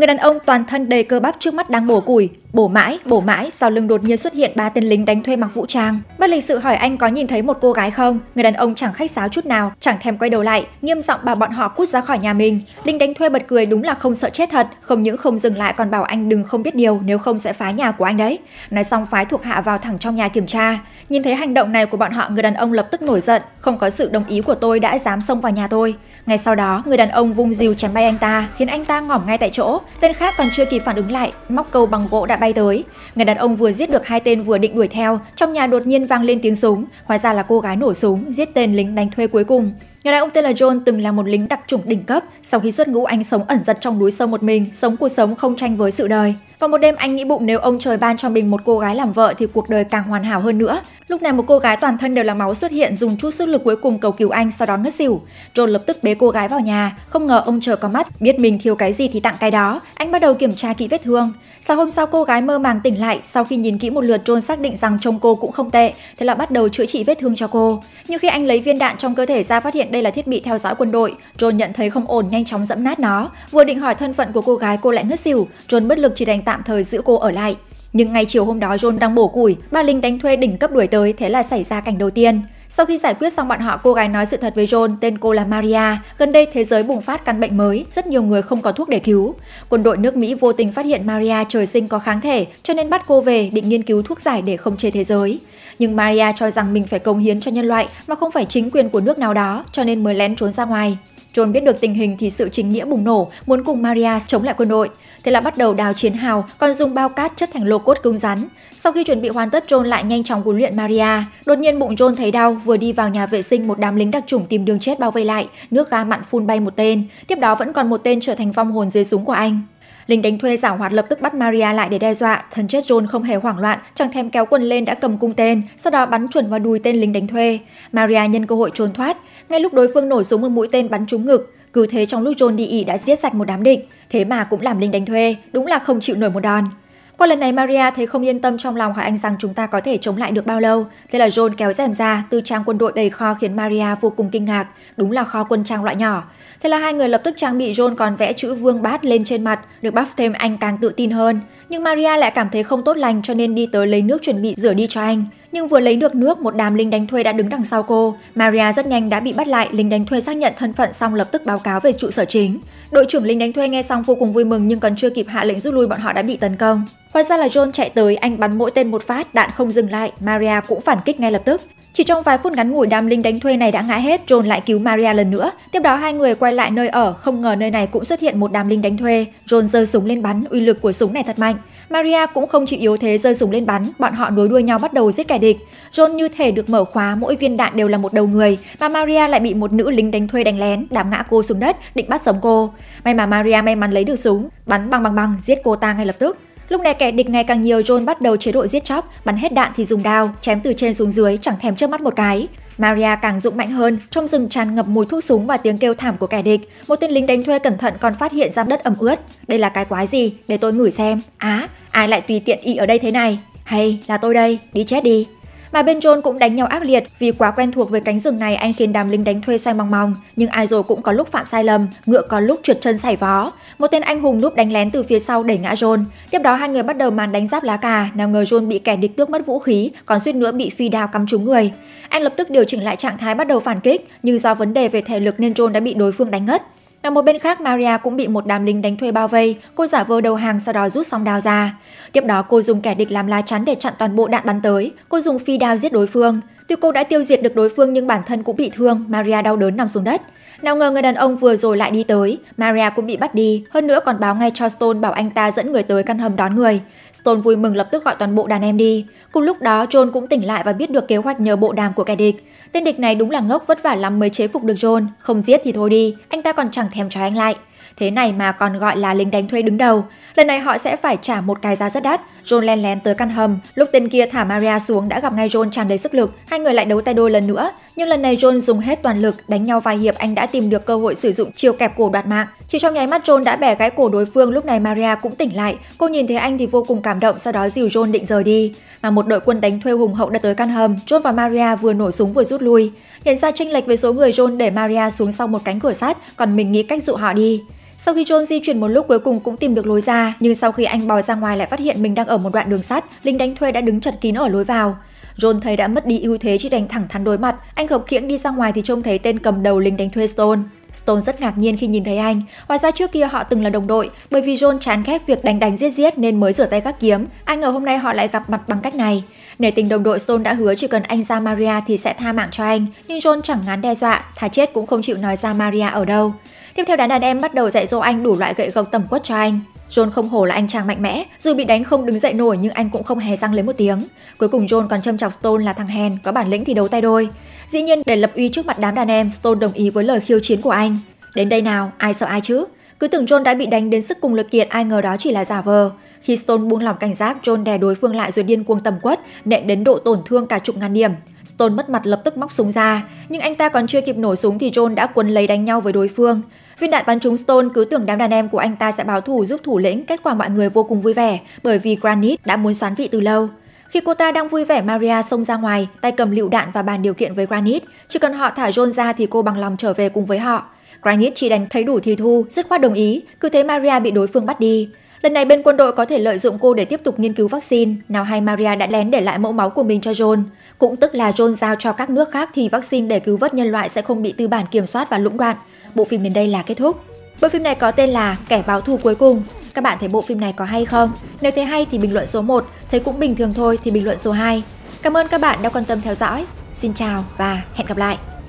Người đàn ông toàn thân đầy cơ bắp trước mắt đang bổ củi, Bổ mãi, bổ mãi, sau lưng đột nhiên xuất hiện ba tên lính đánh thuê mặc vũ trang. Bác lịch sự hỏi anh có nhìn thấy một cô gái không? Người đàn ông chẳng khách sáo chút nào, chẳng thèm quay đầu lại, nghiêm giọng bảo bọn họ cút ra khỏi nhà mình. Lính đánh thuê bật cười đúng là không sợ chết thật, không những không dừng lại còn bảo anh đừng không biết điều nếu không sẽ phá nhà của anh đấy. Nói xong phái thuộc hạ vào thẳng trong nhà kiểm tra. Nhìn thấy hành động này của bọn họ, người đàn ông lập tức nổi giận, không có sự đồng ý của tôi đã dám xông vào nhà tôi. Ngay sau đó, người đàn ông vung rìu chém bay anh ta, khiến anh ta ngỏm ngay tại chỗ. Tên khác còn chưa kịp phản ứng lại, móc câu bằng gỗ đã bay tới. Người đàn ông vừa giết được hai tên vừa định đuổi theo, trong nhà đột nhiên vang lên tiếng súng, hóa ra là cô gái nổ súng giết tên lính đánh thuê cuối cùng. Người đàn ông tên là John từng là một lính đặc chủng đỉnh cấp. Sau khi xuất ngũ, anh sống ẩn giật trong núi sâu một mình, sống cuộc sống không tranh với sự đời. Và một đêm anh nghĩ bụng nếu ông trời ban cho mình một cô gái làm vợ thì cuộc đời càng hoàn hảo hơn nữa. Lúc này một cô gái toàn thân đều là máu xuất hiện dùng chút sức lực cuối cùng cầu cứu anh sau đó ngất xỉu. John lập tức bế cô gái vào nhà, không ngờ ông trời có mắt, biết mình thiếu cái gì thì tặng cái đó. Anh bắt đầu kiểm tra kỹ vết thương. Sáng hôm sau cô gái mơ màng tỉnh lại, sau khi nhìn kỹ một lượt John xác định rằng trông cô cũng không tệ, thế là bắt đầu chữa trị vết thương cho cô. Nhưng khi anh lấy viên đạn trong cơ thể ra phát hiện đây là thiết bị theo dõi quân đội, John nhận thấy không ổn nhanh chóng dẫm nát nó. Vừa định hỏi thân phận của cô gái cô lại ngất xỉu, John bất lực chỉ đành tạm thời giữ cô ở lại. Nhưng ngay chiều hôm đó John đang bổ củi, ba Linh đánh thuê đỉnh cấp đuổi tới, thế là xảy ra cảnh đầu tiên. Sau khi giải quyết xong bạn họ, cô gái nói sự thật với John, tên cô là Maria. Gần đây thế giới bùng phát căn bệnh mới, rất nhiều người không có thuốc để cứu. Quân đội nước Mỹ vô tình phát hiện Maria trời sinh có kháng thể, cho nên bắt cô về định nghiên cứu thuốc giải để không chế thế giới. Nhưng Maria cho rằng mình phải cống hiến cho nhân loại mà không phải chính quyền của nước nào đó, cho nên mới lén trốn ra ngoài. John biết được tình hình thì sự chính nghĩa bùng nổ, muốn cùng Maria chống lại quân đội. Thế là bắt đầu đào chiến hào, còn dùng bao cát chất thành lô cốt cứng rắn. Sau khi chuẩn bị hoàn tất, John lại nhanh chóng huấn luyện Maria. Đột nhiên bụng John thấy đau, vừa đi vào nhà vệ sinh một đám lính đặc chủng tìm đường chết bao vây lại, nước ga mặn phun bay một tên. Tiếp đó vẫn còn một tên trở thành vong hồn dưới súng của anh. Linh đánh thuê giảo hoạt lập tức bắt Maria lại để đe dọa, thần chết John không hề hoảng loạn, chẳng thèm kéo quần lên đã cầm cung tên, sau đó bắn chuẩn vào đùi tên lính đánh thuê. Maria nhân cơ hội trốn thoát, ngay lúc đối phương nổ súng một mũi tên bắn trúng ngực, cứ thế trong lúc John đi ỉ đã giết sạch một đám địch, thế mà cũng làm lính đánh thuê, đúng là không chịu nổi một đòn. Qua lần này Maria thấy không yên tâm trong lòng hỏi anh rằng chúng ta có thể chống lại được bao lâu. Thế là John kéo rèm ra, tư trang quân đội đầy kho khiến Maria vô cùng kinh ngạc, đúng là kho quân trang loại nhỏ. Thế là hai người lập tức trang bị John còn vẽ chữ vương bát lên trên mặt, được buff thêm anh càng tự tin hơn. Nhưng Maria lại cảm thấy không tốt lành cho nên đi tới lấy nước chuẩn bị rửa đi cho anh. Nhưng vừa lấy được nước, một đám lính đánh thuê đã đứng đằng sau cô. Maria rất nhanh đã bị bắt lại, lính đánh thuê xác nhận thân phận xong lập tức báo cáo về trụ sở chính. Đội trưởng lính đánh thuê nghe xong vô cùng vui mừng nhưng còn chưa kịp hạ lệnh rút lui bọn họ đã bị tấn công. Ngoài ra là John chạy tới, anh bắn mỗi tên một phát, đạn không dừng lại, Maria cũng phản kích ngay lập tức. Chỉ trong vài phút ngắn ngủi đám lính đánh thuê này đã ngã hết, John lại cứu Maria lần nữa. Tiếp đó hai người quay lại nơi ở, không ngờ nơi này cũng xuất hiện một đám lính đánh thuê. John rơi súng lên bắn, uy lực của súng này thật mạnh. Maria cũng không chịu yếu thế rơi súng lên bắn, bọn họ nối đuôi nhau bắt đầu giết kẻ địch. John như thể được mở khóa, mỗi viên đạn đều là một đầu người, mà Maria lại bị một nữ lính đánh thuê đánh lén, đạp ngã cô xuống đất, định bắt sống cô. May mà Maria may mắn lấy được súng, bắn bằng bằng bằng, giết cô ta ngay lập tức. Lúc này kẻ địch ngày càng nhiều, John bắt đầu chế độ giết chóc, bắn hết đạn thì dùng đao, chém từ trên xuống dưới chẳng thèm trước mắt một cái. Maria càng dũng mạnh hơn, trong rừng tràn ngập mùi thuốc súng và tiếng kêu thảm của kẻ địch. Một tên lính đánh thuê cẩn thận còn phát hiện ra đất ẩm ướt. Đây là cái quái gì? Để tôi ngửi xem. Á, à, ai lại tùy tiện y ở đây thế này? Hay là tôi đây, đi chết đi. Mà bên John cũng đánh nhau ác liệt vì quá quen thuộc với cánh rừng này anh khiến đàm linh đánh thuê xoay mong mong. Nhưng ai rồi cũng có lúc phạm sai lầm, ngựa có lúc trượt chân xảy vó. Một tên anh hùng núp đánh lén từ phía sau đẩy ngã John. Tiếp đó hai người bắt đầu màn đánh giáp lá cà, nào ngờ John bị kẻ địch tước mất vũ khí, còn suýt nữa bị phi đao cắm trúng người. Anh lập tức điều chỉnh lại trạng thái bắt đầu phản kích, nhưng do vấn đề về thể lực nên John đã bị đối phương đánh ngất. Nằm một bên khác, Maria cũng bị một đám lính đánh thuê bao vây, cô giả vờ đầu hàng sau đó rút song đao ra. Tiếp đó cô dùng kẻ địch làm lá chắn để chặn toàn bộ đạn bắn tới, cô dùng phi đao giết đối phương. Tuy cô đã tiêu diệt được đối phương nhưng bản thân cũng bị thương, Maria đau đớn nằm xuống đất. Nào ngờ người đàn ông vừa rồi lại đi tới, Maria cũng bị bắt đi, hơn nữa còn báo ngay cho Stone bảo anh ta dẫn người tới căn hầm đón người. Stone vui mừng lập tức gọi toàn bộ đàn em đi. Cùng lúc đó, John cũng tỉnh lại và biết được kế hoạch nhờ bộ đàm của kẻ địch. Tên địch này đúng là ngốc vất vả lắm mới chế phục được John, không giết thì thôi đi, anh ta còn chẳng thèm cho anh lại. Thế này mà còn gọi là lính đánh thuê đứng đầu. Lần này họ sẽ phải trả một cái giá rất đắt. John len lén tới căn hầm. Lúc tên kia thả Maria xuống đã gặp ngay John tràn đầy sức lực. Hai người lại đấu tay đôi lần nữa. Nhưng lần này John dùng hết toàn lực, đánh nhau vài hiệp anh đã tìm được cơ hội sử dụng chiêu kẹp cổ đoạt mạng. Chỉ trong nháy mắt John đã bẻ gãy cổ đối phương, lúc này Maria cũng tỉnh lại. Cô nhìn thấy anh thì vô cùng cảm động, sau đó dìu John định rời đi. Mà một đội quân đánh thuê hùng hậu đã tới căn hầm, John và Maria vừa nổ súng vừa rút lui. nhận ra chênh lệch với số người John để Maria xuống sau một cánh cửa sắt, còn mình nghĩ cách dụ họ đi. Sau khi John di chuyển một lúc cuối cùng cũng tìm được lối ra, nhưng sau khi anh bò ra ngoài lại phát hiện mình đang ở một đoạn đường sắt, lính đánh thuê đã đứng chật kín ở lối vào. John thấy đã mất đi ưu thế chỉ đành thẳng thắn đối mặt, anh khập khiễng đi ra ngoài thì trông thấy tên cầm đầu lính đánh thuê Stone. Stone rất ngạc nhiên khi nhìn thấy anh. Ngoài ra trước kia họ từng là đồng đội, bởi vì John chán ghét việc đánh đánh giết giết nên mới rửa tay các kiếm. Anh ngờ hôm nay họ lại gặp mặt bằng cách này. Nể tình đồng đội Stone đã hứa chỉ cần anh ra Maria thì sẽ tha mạng cho anh, nhưng John chẳng ngán đe dọa, thà chết cũng không chịu nói ra Maria ở đâu. Tiếp theo đám đàn em bắt đầu dạy dỗ anh đủ loại gậy gộc tầm quất cho anh. John không hổ là anh chàng mạnh mẽ, dù bị đánh không đứng dậy nổi nhưng anh cũng không hề răng lấy một tiếng. Cuối cùng John còn châm chọc Stone là thằng hèn, có bản lĩnh thì đấu tay đôi. Dĩ nhiên để lập uy trước mặt đám đàn em, Stone đồng ý với lời khiêu chiến của anh. Đến đây nào, ai sợ ai chứ? Cứ tưởng John đã bị đánh đến sức cùng lực kiệt ai ngờ đó chỉ là giả vờ. Khi Stone buông lòng cảnh giác, John đè đối phương lại rồi điên cuồng tầm quất, nện đến độ tổn thương cả chục ngàn điểm. Stone mất mặt lập tức móc súng ra, nhưng anh ta còn chưa kịp nổ súng thì John đã quấn lấy đánh nhau với đối phương. Viên đạn bắn trúng Stone cứ tưởng đám đàn em của anh ta sẽ báo thù giúp thủ lĩnh, kết quả mọi người vô cùng vui vẻ bởi vì Granite đã muốn xoán vị từ lâu. Khi cô ta đang vui vẻ Maria xông ra ngoài, tay cầm lựu đạn và bàn điều kiện với Granite, chỉ cần họ thả John ra thì cô bằng lòng trở về cùng với họ. Granite chỉ đánh thấy đủ thì thu, rất khoát đồng ý, cứ thế Maria bị đối phương bắt đi. Lần này bên quân đội có thể lợi dụng cô để tiếp tục nghiên cứu vaccine. Nào hay Maria đã lén để lại mẫu máu của mình cho John. Cũng tức là John giao cho các nước khác thì vaccine để cứu vớt nhân loại sẽ không bị tư bản kiểm soát và lũng đoạn. Bộ phim đến đây là kết thúc. Bộ phim này có tên là Kẻ báo thù cuối cùng. Các bạn thấy bộ phim này có hay không? Nếu thấy hay thì bình luận số 1, thấy cũng bình thường thôi thì bình luận số 2. Cảm ơn các bạn đã quan tâm theo dõi. Xin chào và hẹn gặp lại!